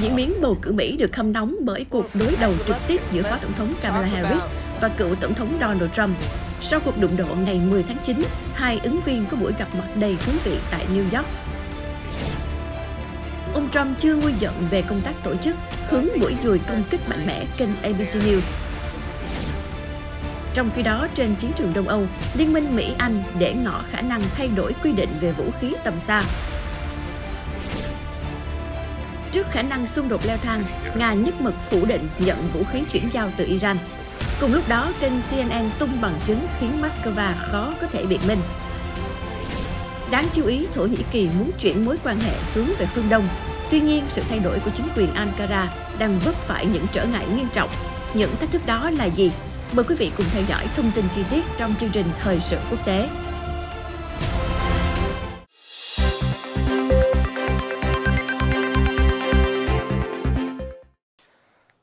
Diễn biến bầu cử Mỹ được khâm nóng bởi cuộc đối đầu trực tiếp giữa Phó Tổng thống Kamala Harris và cựu Tổng thống Donald Trump. Sau cuộc đụng độ ngày 10 tháng 9, hai ứng viên có buổi gặp mặt đầy thú vị tại New York. Ông Trump chưa nguôi giận về công tác tổ chức, hướng mũi dùi công kích mạnh mẽ kênh ABC News. Trong khi đó, trên chiến trường Đông Âu, Liên minh Mỹ-Anh để ngỏ khả năng thay đổi quy định về vũ khí tầm xa. Trước khả năng xung đột leo thang, Nga nhất mực phủ định nhận vũ khí chuyển giao từ Iran. Cùng lúc đó, kênh CNN tung bằng chứng khiến Moscow khó có thể biện minh. Đáng chú ý, Thổ Nhĩ Kỳ muốn chuyển mối quan hệ hướng về phương Đông. Tuy nhiên, sự thay đổi của chính quyền Ankara đang vấp phải những trở ngại nghiêm trọng. Những thách thức đó là gì? Mời quý vị cùng theo dõi thông tin chi tiết trong chương trình Thời sự quốc tế.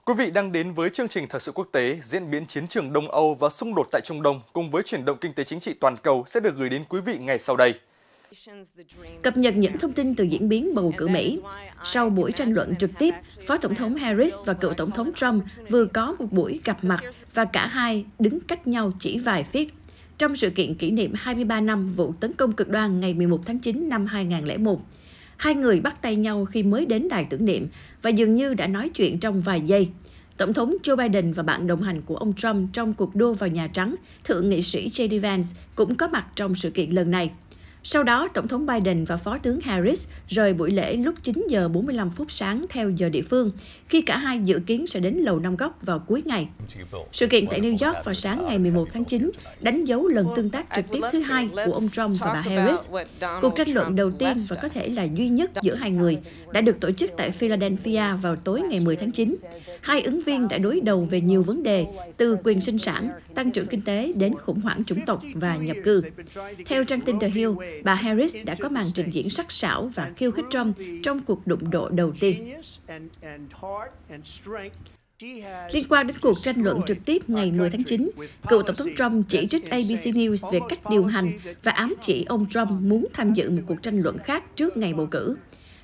Quý vị đang đến với chương trình Thời sự quốc tế, diễn biến chiến trường Đông Âu và xung đột tại Trung Đông cùng với chuyển động kinh tế chính trị toàn cầu sẽ được gửi đến quý vị ngày sau đây. Cập nhật những thông tin từ diễn biến bầu cử Mỹ. Sau buổi tranh luận trực tiếp, Phó Tổng thống Harris và cựu Tổng thống Trump vừa có một buổi gặp mặt và cả hai đứng cách nhau chỉ vài feet trong sự kiện kỷ niệm 23 năm vụ tấn công cực đoan ngày 11 tháng 9 năm 2001. Hai người bắt tay nhau khi mới đến đài tưởng niệm và dường như đã nói chuyện trong vài giây. Tổng thống Joe Biden và bạn đồng hành của ông Trump trong cuộc đua vào Nhà Trắng, thượng nghị sĩ J.D. Vance cũng có mặt trong sự kiện lần này. Sau đó, Tổng thống Biden và Phó tướng Harris rời buổi lễ lúc 9 giờ 45 phút sáng theo giờ địa phương, khi cả hai dự kiến sẽ đến Lầu Năm Góc vào cuối ngày. Sự kiện tại New York vào sáng ngày 11 tháng 9 đánh dấu lần tương tác trực tiếp thứ hai của ông Trump và bà Harris. Cuộc tranh luận đầu tiên và có thể là duy nhất giữa hai người đã được tổ chức tại Philadelphia vào tối ngày 10 tháng 9. Hai ứng viên đã đối đầu về nhiều vấn đề, từ quyền sinh sản, tăng trưởng kinh tế đến khủng hoảng chủng tộc và nhập cư. Theo trang tin The Hill, bà Harris đã có màn trình diễn sắc sảo và khiêu khích Trump trong cuộc đụng độ đầu tiên. Liên quan đến cuộc tranh luận trực tiếp ngày 10 tháng 9, cựu Tổng thống Trump chỉ trích ABC News về cách điều hành và ám chỉ ông Trump muốn tham dự một cuộc tranh luận khác trước ngày bầu cử.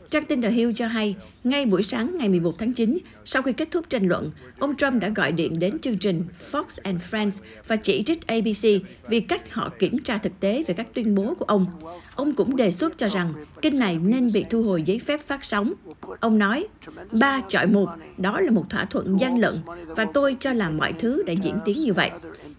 Trang tin The Hill cho hay, ngay buổi sáng ngày 11 tháng 9, sau khi kết thúc tranh luận, ông Trump đã gọi điện đến chương trình Fox and Friends và chỉ trích ABC vì cách họ kiểm tra thực tế về các tuyên bố của ông. Ông cũng đề xuất cho rằng kênh này nên bị thu hồi giấy phép phát sóng. Ông nói, ba chọi một, đó là một thỏa thuận gian lận và tôi cho là mọi thứ đã diễn tiến như vậy.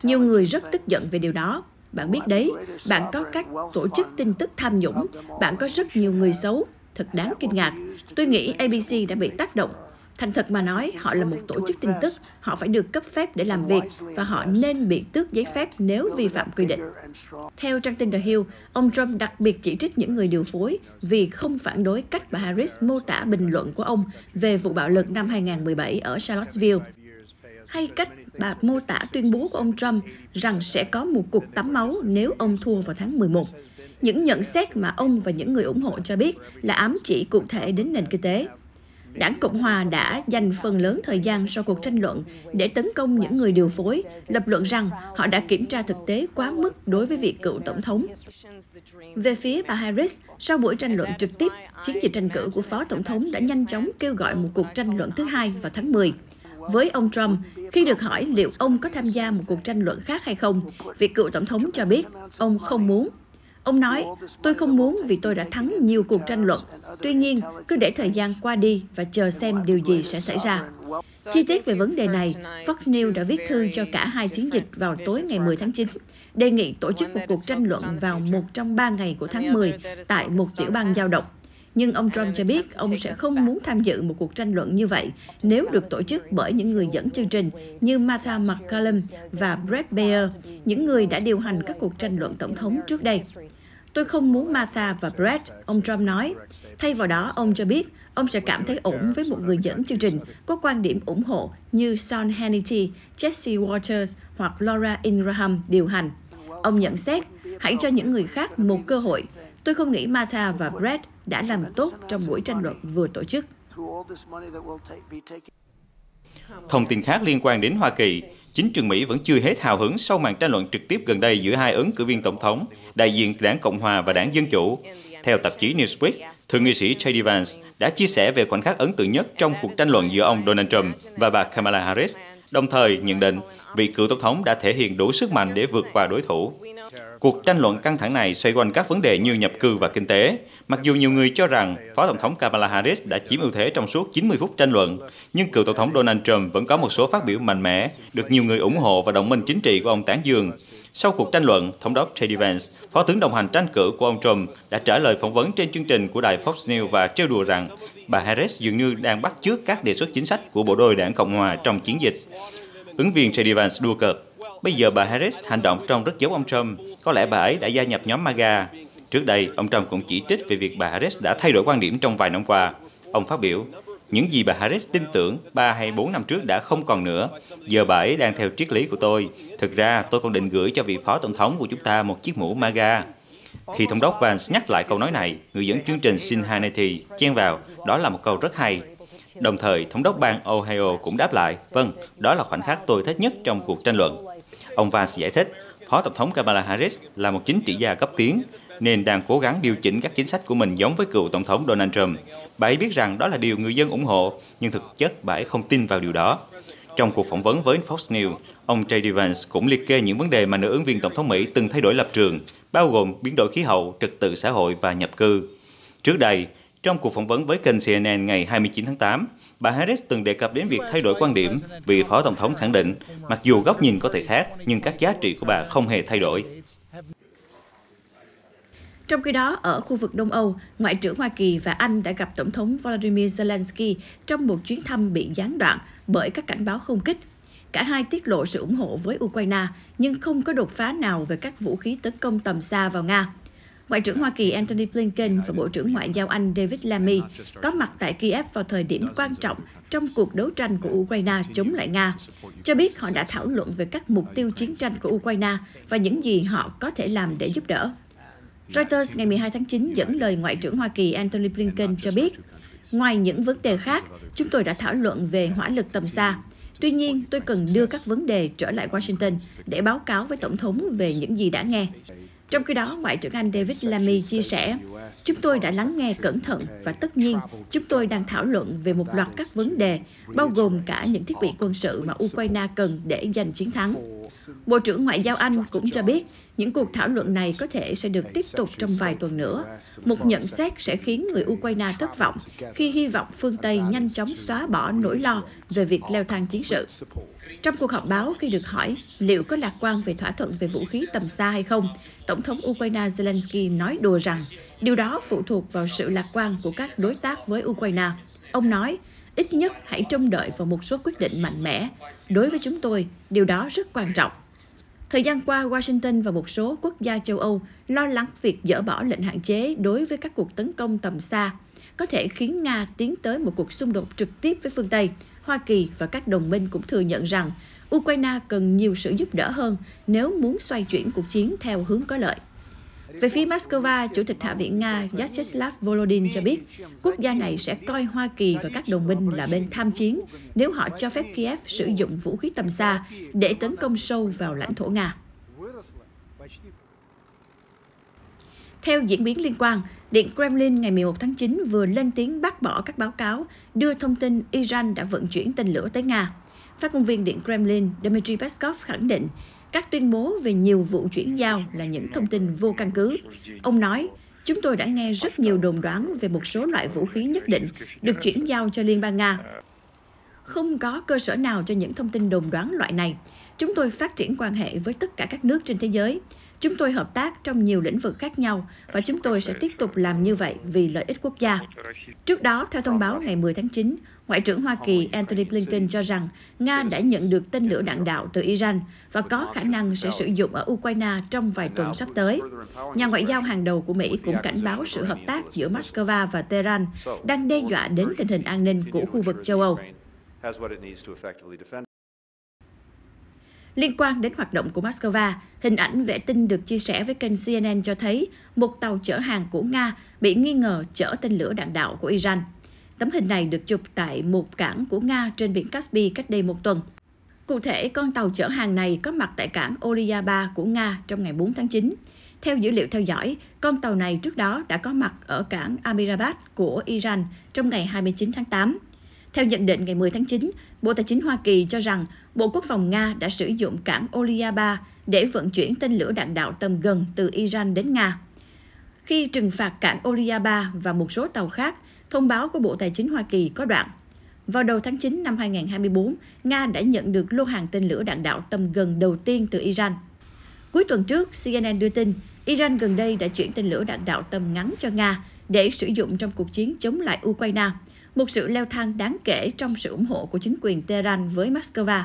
Nhiều người rất tức giận về điều đó. Bạn biết đấy, bạn có các tổ chức tin tức tham nhũng, bạn có rất nhiều người xấu, thật đáng kinh ngạc. Tôi nghĩ ABC đã bị tác động. Thành thật mà nói, họ là một tổ chức tin tức, họ phải được cấp phép để làm việc và họ nên bị tước giấy phép nếu vi phạm quy định. Theo trang tin The Hill, ông Trump đặc biệt chỉ trích những người điều phối vì không phản đối cách bà Harris mô tả bình luận của ông về vụ bạo lực năm 2017 ở Charlottesville hay cách bà mô tả tuyên bố của ông Trump rằng sẽ có một cuộc tắm máu nếu ông thua vào tháng 11 những nhận xét mà ông và những người ủng hộ cho biết là ám chỉ cụ thể đến nền kinh tế. Đảng Cộng Hòa đã dành phần lớn thời gian sau cuộc tranh luận để tấn công những người điều phối, lập luận rằng họ đã kiểm tra thực tế quá mức đối với vị cựu tổng thống. Về phía bà Harris, sau buổi tranh luận trực tiếp, chiến dịch tranh cử của Phó Tổng thống đã nhanh chóng kêu gọi một cuộc tranh luận thứ hai vào tháng 10. Với ông Trump, khi được hỏi liệu ông có tham gia một cuộc tranh luận khác hay không, vị cựu tổng thống cho biết ông không muốn Ông nói, tôi không muốn vì tôi đã thắng nhiều cuộc tranh luận. Tuy nhiên, cứ để thời gian qua đi và chờ xem điều gì sẽ xảy ra. Chi tiết về vấn đề này, Fox News đã viết thư cho cả hai chiến dịch vào tối ngày 10 tháng 9, đề nghị tổ chức một cuộc tranh luận vào một trong ba ngày của tháng 10 tại một tiểu bang giao động. Nhưng ông Trump cho biết ông sẽ không muốn tham dự một cuộc tranh luận như vậy nếu được tổ chức bởi những người dẫn chương trình như Martha McCallum và Brett Baer, những người đã điều hành các cuộc tranh luận tổng thống trước đây. Tôi không muốn Martha và Brett, ông Trump nói. Thay vào đó, ông cho biết ông sẽ cảm thấy ổn với một người dẫn chương trình có quan điểm ủng hộ như Sean Hannity, Jesse Waters hoặc Laura Ingraham điều hành. Ông nhận xét, hãy cho những người khác một cơ hội. Tôi không nghĩ Martha và Brett đã làm tốt trong buổi tranh luận vừa tổ chức. Thông tin khác liên quan đến Hoa Kỳ, chính trường Mỹ vẫn chưa hết hào hứng sau màn tranh luận trực tiếp gần đây giữa hai ứng cử viên tổng thống, đại diện đảng Cộng hòa và đảng Dân chủ. Theo tạp chí Newsweek, thượng nghị sĩ J.D. Vance đã chia sẻ về khoảnh khắc ấn tượng nhất trong cuộc tranh luận giữa ông Donald Trump và bà Kamala Harris, đồng thời nhận định vị cựu tổng thống đã thể hiện đủ sức mạnh để vượt qua đối thủ. Cuộc tranh luận căng thẳng này xoay quanh các vấn đề như nhập cư và kinh tế, Mặc dù nhiều người cho rằng Phó Tổng thống Kamala Harris đã chiếm ưu thế trong suốt 90 phút tranh luận, nhưng cựu Tổng thống Donald Trump vẫn có một số phát biểu mạnh mẽ, được nhiều người ủng hộ và đồng minh chính trị của ông tán dương. Sau cuộc tranh luận, Thống đốc J.D. Vance, phó tướng đồng hành tranh cử của ông Trump, đã trả lời phỏng vấn trên chương trình của đài Fox News và trêu đùa rằng bà Harris dường như đang bắt chước các đề xuất chính sách của bộ đôi đảng Cộng hòa trong chiến dịch. Ứng viên J.D. Vance đua cợt. Bây giờ bà Harris hành động trông rất giống ông Trump. Có lẽ bà ấy đã gia nhập nhóm MAGA. Trước đây, ông Trump cũng chỉ trích về việc bà Harris đã thay đổi quan điểm trong vài năm qua. Ông phát biểu, những gì bà Harris tin tưởng 3 hay 4 năm trước đã không còn nữa. Giờ bà ấy đang theo triết lý của tôi. Thực ra, tôi còn định gửi cho vị phó tổng thống của chúng ta một chiếc mũ MAGA. Khi Thống đốc Vance nhắc lại câu nói này, người dẫn chương trình Sin Hannity chen vào, đó là một câu rất hay. Đồng thời, Thống đốc bang Ohio cũng đáp lại, vâng, đó là khoảnh khắc tôi thích nhất trong cuộc tranh luận. Ông Vance giải thích, Phó Tổng thống Kamala Harris là một chính trị gia cấp tiến, nên đang cố gắng điều chỉnh các chính sách của mình giống với cựu Tổng thống Donald Trump. Bà ấy biết rằng đó là điều người dân ủng hộ, nhưng thực chất bà ấy không tin vào điều đó. Trong cuộc phỏng vấn với Fox News, ông J.D. Vance cũng liệt kê những vấn đề mà nữ ứng viên Tổng thống Mỹ từng thay đổi lập trường, bao gồm biến đổi khí hậu, trật tự xã hội và nhập cư. Trước đây, trong cuộc phỏng vấn với kênh CNN ngày 29 tháng 8, bà Harris từng đề cập đến việc thay đổi quan điểm vì Phó Tổng thống khẳng định, mặc dù góc nhìn có thể khác, nhưng các giá trị của bà không hề thay đổi. Trong khi đó, ở khu vực Đông Âu, Ngoại trưởng Hoa Kỳ và Anh đã gặp Tổng thống Volodymyr Zelensky trong một chuyến thăm bị gián đoạn bởi các cảnh báo không kích. Cả hai tiết lộ sự ủng hộ với Ukraine, nhưng không có đột phá nào về các vũ khí tấn công tầm xa vào Nga. Ngoại trưởng Hoa Kỳ Antony Blinken và Bộ trưởng Ngoại giao Anh David Lammy có mặt tại Kiev vào thời điểm quan trọng trong cuộc đấu tranh của Ukraine chống lại Nga, cho biết họ đã thảo luận về các mục tiêu chiến tranh của Ukraine và những gì họ có thể làm để giúp đỡ. Reuters ngày 12 tháng 9 dẫn lời Ngoại trưởng Hoa Kỳ Antony Blinken cho biết, ngoài những vấn đề khác, chúng tôi đã thảo luận về hỏa lực tầm xa. Tuy nhiên, tôi cần đưa các vấn đề trở lại Washington để báo cáo với Tổng thống về những gì đã nghe. Trong khi đó, Ngoại trưởng Anh David Lammy chia sẻ, chúng tôi đã lắng nghe cẩn thận và tất nhiên chúng tôi đang thảo luận về một loạt các vấn đề, bao gồm cả những thiết bị quân sự mà Ukraine cần để giành chiến thắng. Bộ trưởng Ngoại giao Anh cũng cho biết những cuộc thảo luận này có thể sẽ được tiếp tục trong vài tuần nữa. Một nhận xét sẽ khiến người Ukraine thất vọng khi hy vọng phương Tây nhanh chóng xóa bỏ nỗi lo về việc leo thang chiến sự. Trong cuộc họp báo khi được hỏi liệu có lạc quan về thỏa thuận về vũ khí tầm xa hay không, Tổng thống Ukraine Zelensky nói đùa rằng điều đó phụ thuộc vào sự lạc quan của các đối tác với Ukraine. Ông nói, ít nhất hãy trông đợi vào một số quyết định mạnh mẽ. Đối với chúng tôi, điều đó rất quan trọng. Thời gian qua, Washington và một số quốc gia châu Âu lo lắng việc dỡ bỏ lệnh hạn chế đối với các cuộc tấn công tầm xa có thể khiến Nga tiến tới một cuộc xung đột trực tiếp với phương Tây, Hoa Kỳ và các đồng minh cũng thừa nhận rằng Ukraine cần nhiều sự giúp đỡ hơn nếu muốn xoay chuyển cuộc chiến theo hướng có lợi. Về phía Moscow, Chủ tịch Hạ viện Nga Vyacheslav Volodin cho biết, quốc gia này sẽ coi Hoa Kỳ và các đồng minh là bên tham chiến nếu họ cho phép Kiev sử dụng vũ khí tầm xa để tấn công sâu vào lãnh thổ Nga. Theo diễn biến liên quan, Điện Kremlin ngày 11 tháng 9 vừa lên tiếng bác bỏ các báo cáo đưa thông tin Iran đã vận chuyển tên lửa tới Nga. Phát ngôn viên Điện Kremlin Dmitry Peskov khẳng định các tuyên bố về nhiều vụ chuyển giao là những thông tin vô căn cứ. Ông nói, chúng tôi đã nghe rất nhiều đồn đoán về một số loại vũ khí nhất định được chuyển giao cho Liên bang Nga. Không có cơ sở nào cho những thông tin đồn đoán loại này. Chúng tôi phát triển quan hệ với tất cả các nước trên thế giới, Chúng tôi hợp tác trong nhiều lĩnh vực khác nhau và chúng tôi sẽ tiếp tục làm như vậy vì lợi ích quốc gia. Trước đó, theo thông báo ngày 10 tháng 9, Ngoại trưởng Hoa Kỳ Antony Blinken cho rằng Nga đã nhận được tên lửa đạn đạo từ Iran và có khả năng sẽ sử dụng ở Ukraine trong vài tuần sắp tới. Nhà ngoại giao hàng đầu của Mỹ cũng cảnh báo sự hợp tác giữa Moscow và Tehran đang đe dọa đến tình hình an ninh của khu vực châu Âu. Liên quan đến hoạt động của Moscow, hình ảnh vệ tinh được chia sẻ với kênh CNN cho thấy một tàu chở hàng của Nga bị nghi ngờ chở tên lửa đạn đạo của Iran. Tấm hình này được chụp tại một cảng của Nga trên biển Caspi cách đây một tuần. Cụ thể, con tàu chở hàng này có mặt tại cảng Olyaba của Nga trong ngày 4 tháng 9. Theo dữ liệu theo dõi, con tàu này trước đó đã có mặt ở cảng Amirabad của Iran trong ngày 29 tháng 8. Theo nhận định ngày 10 tháng 9, Bộ Tài chính Hoa Kỳ cho rằng Bộ Quốc phòng Nga đã sử dụng cảng Olyaba để vận chuyển tên lửa đạn đạo tầm gần từ Iran đến Nga. Khi trừng phạt cảng Olyaba và một số tàu khác, thông báo của Bộ Tài chính Hoa Kỳ có đoạn vào đầu tháng 9 năm 2024, Nga đã nhận được lô hàng tên lửa đạn đạo tầm gần đầu tiên từ Iran. Cuối tuần trước, CNN đưa tin Iran gần đây đã chuyển tên lửa đạn đạo tầm ngắn cho Nga để sử dụng trong cuộc chiến chống lại Ukraine, một sự leo thang đáng kể trong sự ủng hộ của chính quyền Tehran với Moscow.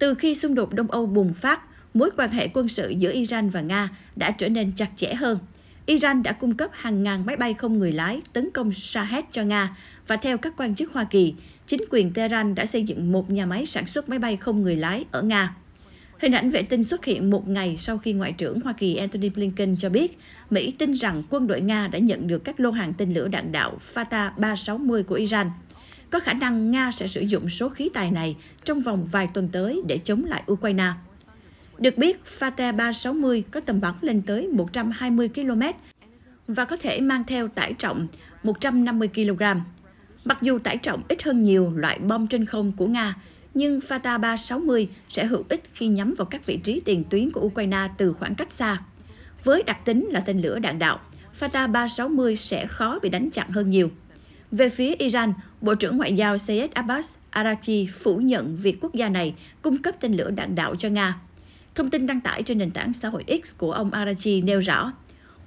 Từ khi xung đột Đông Âu bùng phát, mối quan hệ quân sự giữa Iran và Nga đã trở nên chặt chẽ hơn. Iran đã cung cấp hàng ngàn máy bay không người lái tấn công Shahed cho Nga và theo các quan chức Hoa Kỳ, chính quyền Tehran đã xây dựng một nhà máy sản xuất máy bay không người lái ở Nga. Hình ảnh vệ tinh xuất hiện một ngày sau khi Ngoại trưởng Hoa Kỳ Antony Blinken cho biết Mỹ tin rằng quân đội Nga đã nhận được các lô hàng tên lửa đạn đạo Fata 360 của Iran. Có khả năng Nga sẽ sử dụng số khí tài này trong vòng vài tuần tới để chống lại Ukraine. Được biết, Fate 360 có tầm bắn lên tới 120 km và có thể mang theo tải trọng 150 kg. Mặc dù tải trọng ít hơn nhiều loại bom trên không của Nga, nhưng Fata 360 sẽ hữu ích khi nhắm vào các vị trí tiền tuyến của Ukraine từ khoảng cách xa. Với đặc tính là tên lửa đạn đạo, Fata 360 sẽ khó bị đánh chặn hơn nhiều. Về phía Iran, Bộ trưởng Ngoại giao Seyed Abbas Araki phủ nhận việc quốc gia này cung cấp tên lửa đạn đạo cho Nga. Thông tin đăng tải trên nền tảng xã hội X của ông Araki nêu rõ,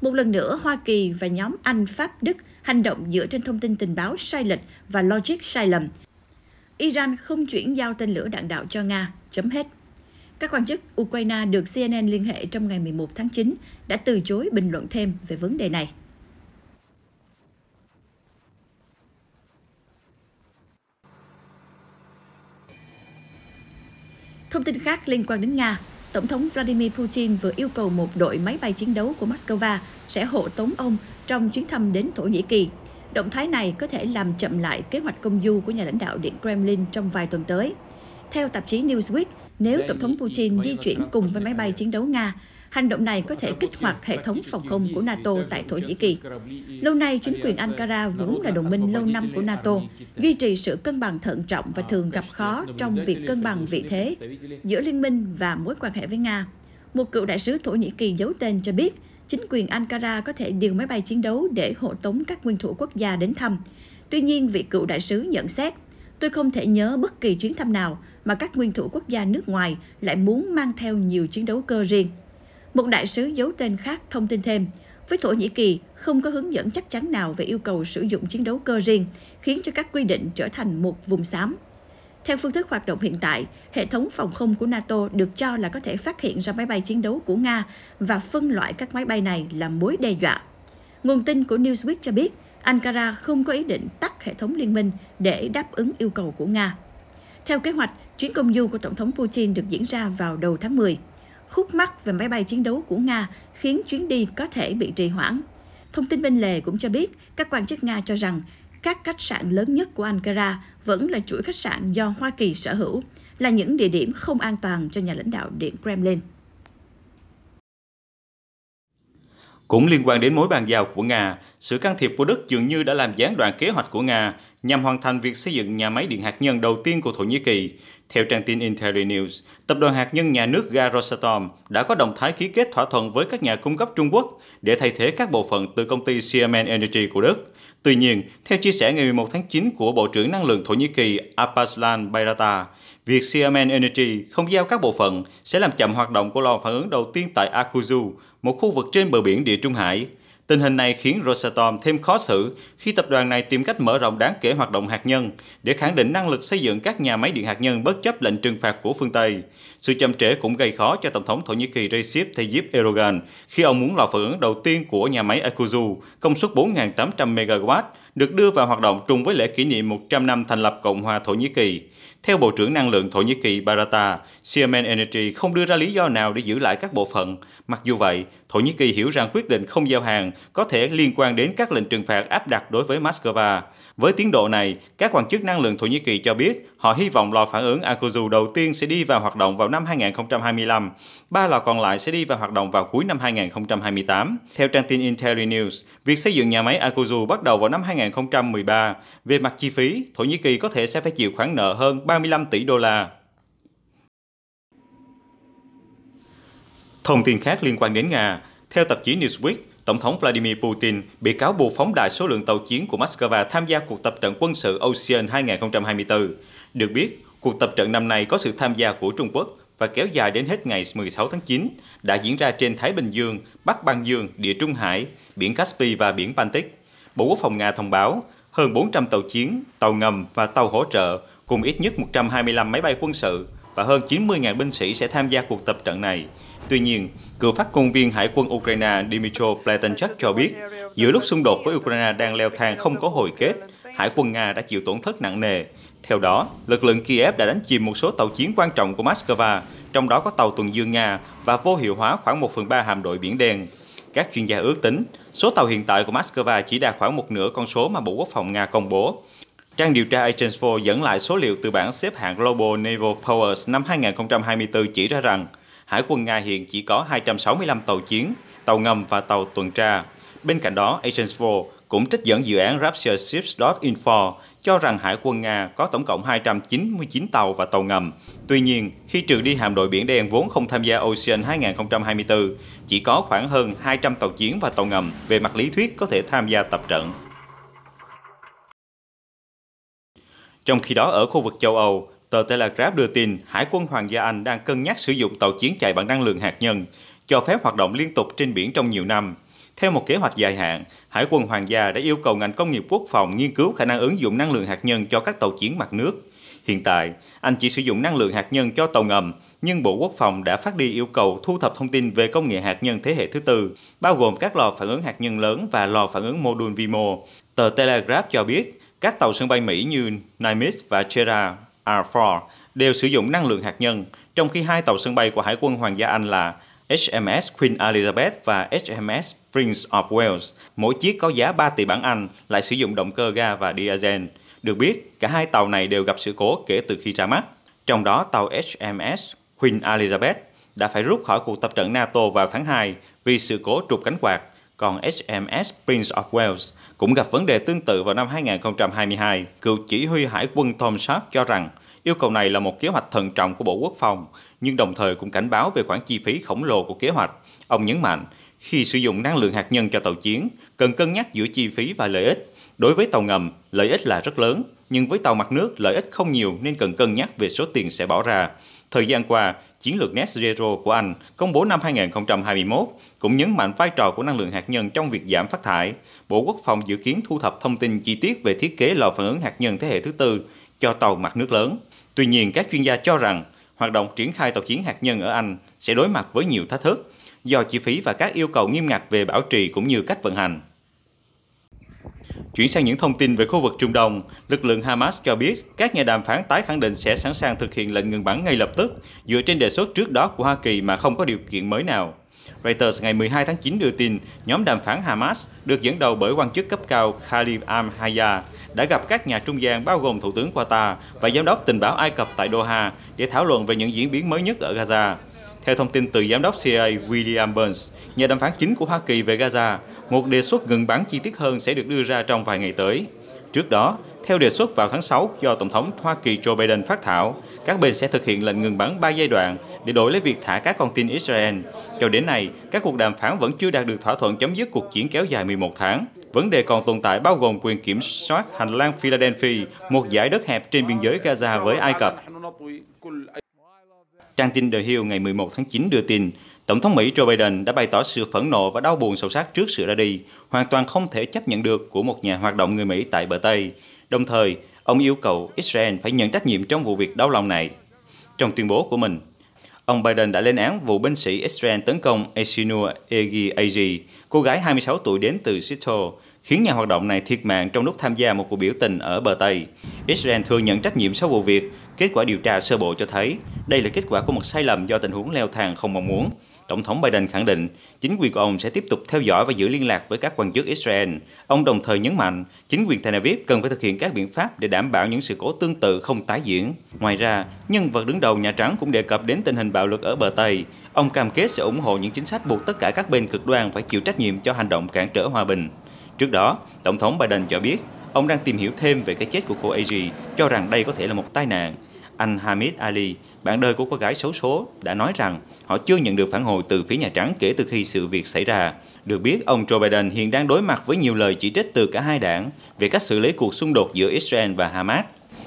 một lần nữa, Hoa Kỳ và nhóm Anh, Pháp, Đức hành động dựa trên thông tin tình báo sai lệch và logic sai lầm. Iran không chuyển giao tên lửa đạn đạo cho Nga, chấm hết. Các quan chức Ukraine được CNN liên hệ trong ngày 11 tháng 9 đã từ chối bình luận thêm về vấn đề này. Thông tin khác liên quan đến Nga, Tổng thống Vladimir Putin vừa yêu cầu một đội máy bay chiến đấu của Moscow sẽ hộ tống ông trong chuyến thăm đến Thổ Nhĩ Kỳ. Động thái này có thể làm chậm lại kế hoạch công du của nhà lãnh đạo Điện Kremlin trong vài tuần tới. Theo tạp chí Newsweek, nếu Tổng thống Putin di chuyển cùng với máy bay chiến đấu Nga, Hành động này có thể kích hoạt hệ thống phòng không của NATO tại Thổ Nhĩ Kỳ. Lâu nay, chính quyền Ankara vốn là đồng minh lâu năm của NATO, duy trì sự cân bằng thận trọng và thường gặp khó trong việc cân bằng vị thế giữa liên minh và mối quan hệ với Nga. Một cựu đại sứ Thổ Nhĩ Kỳ giấu tên cho biết, chính quyền Ankara có thể điều máy bay chiến đấu để hộ tống các nguyên thủ quốc gia đến thăm. Tuy nhiên, vị cựu đại sứ nhận xét, tôi không thể nhớ bất kỳ chuyến thăm nào mà các nguyên thủ quốc gia nước ngoài lại muốn mang theo nhiều chiến đấu cơ riêng. Một đại sứ giấu tên khác thông tin thêm, với Thổ Nhĩ Kỳ không có hướng dẫn chắc chắn nào về yêu cầu sử dụng chiến đấu cơ riêng, khiến cho các quy định trở thành một vùng xám. Theo phương thức hoạt động hiện tại, hệ thống phòng không của NATO được cho là có thể phát hiện ra máy bay chiến đấu của Nga và phân loại các máy bay này là mối đe dọa. Nguồn tin của Newsweek cho biết, Ankara không có ý định tắt hệ thống liên minh để đáp ứng yêu cầu của Nga. Theo kế hoạch, chuyến công du của Tổng thống Putin được diễn ra vào đầu tháng 10 khúc mắc về máy bay chiến đấu của Nga khiến chuyến đi có thể bị trì hoãn. Thông tin bên lề cũng cho biết, các quan chức Nga cho rằng các khách sạn lớn nhất của Ankara vẫn là chuỗi khách sạn do Hoa Kỳ sở hữu, là những địa điểm không an toàn cho nhà lãnh đạo Điện Kremlin. Cũng liên quan đến mối bàn giao của Nga, sự can thiệp của Đức dường như đã làm gián đoạn kế hoạch của Nga nhằm hoàn thành việc xây dựng nhà máy điện hạt nhân đầu tiên của Thổ Nhĩ Kỳ, theo trang tin Intelli News, tập đoàn hạt nhân nhà nước ga Rosatom đã có động thái ký kết thỏa thuận với các nhà cung cấp Trung Quốc để thay thế các bộ phận từ công ty Siemens Energy của Đức. Tuy nhiên, theo chia sẻ ngày 11 tháng 9 của Bộ trưởng Năng lượng Thổ Nhĩ Kỳ Apaslan Bayrata, việc Siemens Energy không giao các bộ phận sẽ làm chậm hoạt động của lò phản ứng đầu tiên tại Akuzu, một khu vực trên bờ biển Địa Trung Hải – Tình hình này khiến Rosatom thêm khó xử khi tập đoàn này tìm cách mở rộng đáng kể hoạt động hạt nhân để khẳng định năng lực xây dựng các nhà máy điện hạt nhân bất chấp lệnh trừng phạt của phương Tây. Sự chậm trễ cũng gây khó cho Tổng thống Thổ Nhĩ Kỳ Recep Tayyip Erdogan khi ông muốn lò phản ứng đầu tiên của nhà máy Akuzu, công suất 4.800 MW, được đưa vào hoạt động trùng với lễ kỷ niệm 100 năm thành lập Cộng hòa Thổ Nhĩ Kỳ. Theo Bộ trưởng Năng lượng Thổ Nhĩ Kỳ Barata, Siemens Energy không đưa ra lý do nào để giữ lại các bộ phận. Mặc dù vậy, Thổ Nhĩ Kỳ hiểu rằng quyết định không giao hàng có thể liên quan đến các lệnh trừng phạt áp đặt đối với Moscow. Với tiến độ này, các quan chức năng lượng Thổ Nhĩ Kỳ cho biết họ hy vọng lò phản ứng Akuzu đầu tiên sẽ đi vào hoạt động vào năm 2025, ba lò còn lại sẽ đi vào hoạt động vào cuối năm 2028. Theo trang tin Intellinews, việc xây dựng nhà máy Akuzu bắt đầu vào năm 2013. Về mặt chi phí, Thổ Nhĩ Kỳ có thể sẽ phải chịu khoản nợ hơn 35 tỷ đô la. Thông tin khác liên quan đến Nga, theo tạp chí Newsweek, Tổng thống Vladimir Putin bị cáo buộc phóng đại số lượng tàu chiến của Moscow tham gia cuộc tập trận quân sự Ocean 2024. Được biết, cuộc tập trận năm nay có sự tham gia của Trung Quốc và kéo dài đến hết ngày 16 tháng 9, đã diễn ra trên Thái Bình Dương, Bắc Băng Dương, Địa Trung Hải, biển Caspi và biển Baltic. Bộ Quốc phòng Nga thông báo, hơn 400 tàu chiến, tàu ngầm và tàu hỗ trợ cùng ít nhất 125 máy bay quân sự và hơn 90.000 binh sĩ sẽ tham gia cuộc tập trận này. Tuy nhiên, cựu phát ngôn viên Hải quân Ukraine Dmytro Pletenchuk cho biết, giữa lúc xung đột với Ukraine đang leo thang không có hồi kết, Hải quân Nga đã chịu tổn thất nặng nề. Theo đó, lực lượng Kiev đã đánh chìm một số tàu chiến quan trọng của Moscow, trong đó có tàu tuần dương Nga và vô hiệu hóa khoảng 1 phần 3 hạm đội Biển Đen. Các chuyên gia ước tính, số tàu hiện tại của Moscow chỉ đạt khoảng một nửa con số mà Bộ Quốc phòng Nga công bố. Trang điều tra Agents 4 dẫn lại số liệu từ bảng xếp hạng Global Naval Powers năm 2024 chỉ ra rằng Hải quân Nga hiện chỉ có 265 tàu chiến, tàu ngầm và tàu tuần tra. Bên cạnh đó, Agents 4 cũng trích dẫn dự án Rapture Ships.info cho rằng Hải quân Nga có tổng cộng 299 tàu và tàu ngầm. Tuy nhiên, khi trừ đi hạm đội Biển Đen vốn không tham gia Ocean 2024, chỉ có khoảng hơn 200 tàu chiến và tàu ngầm về mặt lý thuyết có thể tham gia tập trận. Trong khi đó ở khu vực châu Âu, Tờ Telegraph đưa tin Hải quân Hoàng gia Anh đang cân nhắc sử dụng tàu chiến chạy bằng năng lượng hạt nhân, cho phép hoạt động liên tục trên biển trong nhiều năm. Theo một kế hoạch dài hạn, Hải quân Hoàng gia đã yêu cầu ngành công nghiệp quốc phòng nghiên cứu khả năng ứng dụng năng lượng hạt nhân cho các tàu chiến mặt nước. Hiện tại, Anh chỉ sử dụng năng lượng hạt nhân cho tàu ngầm, nhưng Bộ Quốc phòng đã phát đi yêu cầu thu thập thông tin về công nghệ hạt nhân thế hệ thứ tư, bao gồm các lò phản ứng hạt nhân lớn và lò phản ứng mô đun vi mô. Tờ Telegraph cho biết, các tàu sân bay Mỹ như Nimitz và Jeddah R4 đều sử dụng năng lượng hạt nhân, trong khi hai tàu sân bay của Hải quân Hoàng gia Anh là HMS Queen Elizabeth và HMS Prince of Wales, mỗi chiếc có giá 3 tỷ bảng Anh, lại sử dụng động cơ ga và diesel. Được biết, cả hai tàu này đều gặp sự cố kể từ khi ra mắt. Trong đó, tàu HMS Queen Elizabeth đã phải rút khỏi cuộc tập trận NATO vào tháng 2 vì sự cố trục cánh quạt, còn HMS Prince of Wales cũng gặp vấn đề tương tự vào năm 2022. Cựu chỉ huy hải quân Tom Sharp cho rằng yêu cầu này là một kế hoạch thận trọng của Bộ Quốc phòng, nhưng đồng thời cũng cảnh báo về khoản chi phí khổng lồ của kế hoạch. Ông nhấn mạnh, khi sử dụng năng lượng hạt nhân cho tàu chiến, cần cân nhắc giữa chi phí và lợi ích. Đối với tàu ngầm, lợi ích là rất lớn, nhưng với tàu mặt nước lợi ích không nhiều nên cần cân nhắc về số tiền sẽ bỏ ra. Thời gian qua, chiến lược Net Zero của Anh công bố năm 2021 cũng nhấn mạnh vai trò của năng lượng hạt nhân trong việc giảm phát thải. Bộ Quốc phòng dự kiến thu thập thông tin chi tiết về thiết kế lò phản ứng hạt nhân thế hệ thứ tư cho tàu mặt nước lớn. Tuy nhiên, các chuyên gia cho rằng hoạt động triển khai tàu chiến hạt nhân ở Anh sẽ đối mặt với nhiều thách thức do chi phí và các yêu cầu nghiêm ngặt về bảo trì cũng như cách vận hành. Chuyển sang những thông tin về khu vực Trung Đông, lực lượng Hamas cho biết các nhà đàm phán tái khẳng định sẽ sẵn sàng thực hiện lệnh ngừng bắn ngay lập tức dựa trên đề xuất trước đó của Hoa Kỳ mà không có điều kiện mới nào. Reuters ngày 12 tháng 9 đưa tin nhóm đàm phán Hamas được dẫn đầu bởi quan chức cấp cao Khalid al-Haya đã gặp các nhà trung gian bao gồm Thủ tướng Qatar và Giám đốc tình báo Ai Cập tại Doha để thảo luận về những diễn biến mới nhất ở Gaza. Theo thông tin từ Giám đốc CIA William Burns, nhà đàm phán chính của Hoa Kỳ về Gaza, một đề xuất ngừng bắn chi tiết hơn sẽ được đưa ra trong vài ngày tới. Trước đó, theo đề xuất vào tháng 6 do Tổng thống Hoa Kỳ Joe Biden phát thảo, các bên sẽ thực hiện lệnh ngừng bắn 3 giai đoạn để đổi lấy việc thả các con tin Israel. Cho đến nay, các cuộc đàm phán vẫn chưa đạt được thỏa thuận chấm dứt cuộc chiến kéo dài 11 tháng. Vấn đề còn tồn tại bao gồm quyền kiểm soát hành lang Philadelphia, một giải đất hẹp trên biên giới Gaza với Ai Cập. Trang tin The Hill ngày 11 tháng 9 đưa tin, Tổng thống Mỹ Joe Biden đã bày tỏ sự phẫn nộ và đau buồn sâu sắc trước sự ra đi, hoàn toàn không thể chấp nhận được của một nhà hoạt động người Mỹ tại bờ Tây. Đồng thời, ông yêu cầu Israel phải nhận trách nhiệm trong vụ việc đau lòng này. Trong tuyên bố của mình, Ông Biden đã lên án vụ binh sĩ Israel tấn công Esinua Egi Agi, cô gái 26 tuổi đến từ Seattle, khiến nhà hoạt động này thiệt mạng trong lúc tham gia một cuộc biểu tình ở bờ Tây. Israel thừa nhận trách nhiệm sau vụ việc, kết quả điều tra sơ bộ cho thấy đây là kết quả của một sai lầm do tình huống leo thang không mong muốn. Tổng thống Biden khẳng định chính quyền của ông sẽ tiếp tục theo dõi và giữ liên lạc với các quan chức Israel. Ông đồng thời nhấn mạnh chính quyền Tel Aviv cần phải thực hiện các biện pháp để đảm bảo những sự cố tương tự không tái diễn. Ngoài ra, nhân vật đứng đầu Nhà Trắng cũng đề cập đến tình hình bạo lực ở bờ Tây. Ông cam kết sẽ ủng hộ những chính sách buộc tất cả các bên cực đoan phải chịu trách nhiệm cho hành động cản trở hòa bình. Trước đó, Tổng thống Biden cho biết ông đang tìm hiểu thêm về cái chết của cô AG, cho rằng đây có thể là một tai nạn anh Hamid Ali, bạn đời của cô gái xấu số, đã nói rằng họ chưa nhận được phản hồi từ phía Nhà Trắng kể từ khi sự việc xảy ra. Được biết, ông Joe Biden hiện đang đối mặt với nhiều lời chỉ trích từ cả hai đảng về cách xử lý cuộc xung đột giữa Israel và Hamas.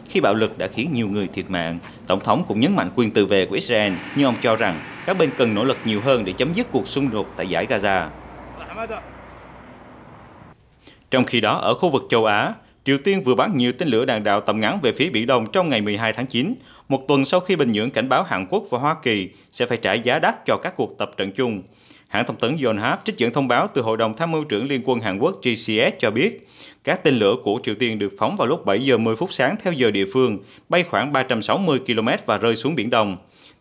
Khi bạo lực đã khiến nhiều người thiệt mạng, Tổng thống cũng nhấn mạnh quyền tự vệ của Israel, nhưng ông cho rằng các bên cần nỗ lực nhiều hơn để chấm dứt cuộc xung đột tại giải Gaza. Trong khi đó, ở khu vực châu Á, Triều Tiên vừa bắn nhiều tên lửa đạn đạo tầm ngắn về phía Biển Đông trong ngày 12 tháng 9, một tuần sau khi Bình Nhưỡng cảnh báo Hàn Quốc và Hoa Kỳ sẽ phải trả giá đắt cho các cuộc tập trận chung. Hãng thông tấn Yonhap trích dẫn thông báo từ Hội đồng Tham mưu trưởng Liên quân Hàn Quốc GCS cho biết, các tên lửa của Triều Tiên được phóng vào lúc 7 giờ 10 phút sáng theo giờ địa phương, bay khoảng 360 km và rơi xuống Biển Đông.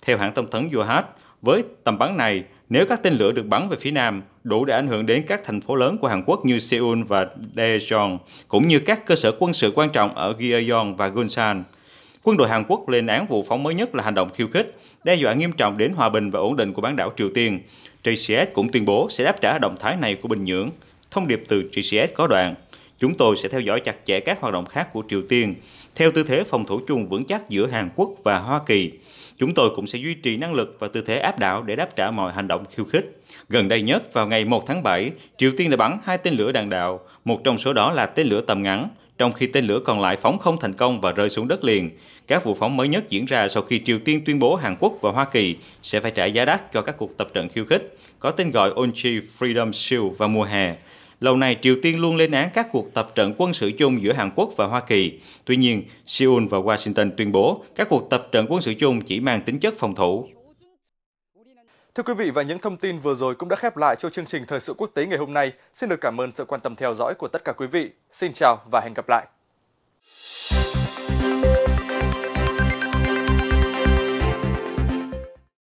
Theo hãng thông tấn Yonhap, với tầm bắn này, nếu các tên lửa được bắn về phía Nam, đủ để ảnh hưởng đến các thành phố lớn của Hàn Quốc như Seoul và Daejeon, cũng như các cơ sở quân sự quan trọng ở Gyeonggi và Gunsan. Quân đội Hàn Quốc lên án vụ phóng mới nhất là hành động khiêu khích, đe dọa nghiêm trọng đến hòa bình và ổn định của bán đảo Triều Tiên. JCS cũng tuyên bố sẽ đáp trả động thái này của Bình Nhưỡng. Thông điệp từ JCS có đoạn, chúng tôi sẽ theo dõi chặt chẽ các hoạt động khác của Triều Tiên, theo tư thế phòng thủ chung vững chắc giữa Hàn Quốc và Hoa Kỳ, chúng tôi cũng sẽ duy trì năng lực và tư thế áp đảo để đáp trả mọi hành động khiêu khích. Gần đây nhất, vào ngày 1 tháng 7, Triều Tiên đã bắn hai tên lửa đạn đạo, một trong số đó là tên lửa tầm ngắn, trong khi tên lửa còn lại phóng không thành công và rơi xuống đất liền. Các vụ phóng mới nhất diễn ra sau khi Triều Tiên tuyên bố Hàn Quốc và Hoa Kỳ sẽ phải trả giá đắt cho các cuộc tập trận khiêu khích, có tên gọi Onchi Freedom Shield vào mùa hè. Lâu nay, Triều Tiên luôn lên án các cuộc tập trận quân sự chung giữa Hàn Quốc và Hoa Kỳ. Tuy nhiên, Seoul và Washington tuyên bố các cuộc tập trận quân sự chung chỉ mang tính chất phòng thủ. Thưa quý vị và những thông tin vừa rồi cũng đã khép lại cho chương trình Thời sự quốc tế ngày hôm nay. Xin được cảm ơn sự quan tâm theo dõi của tất cả quý vị. Xin chào và hẹn gặp lại.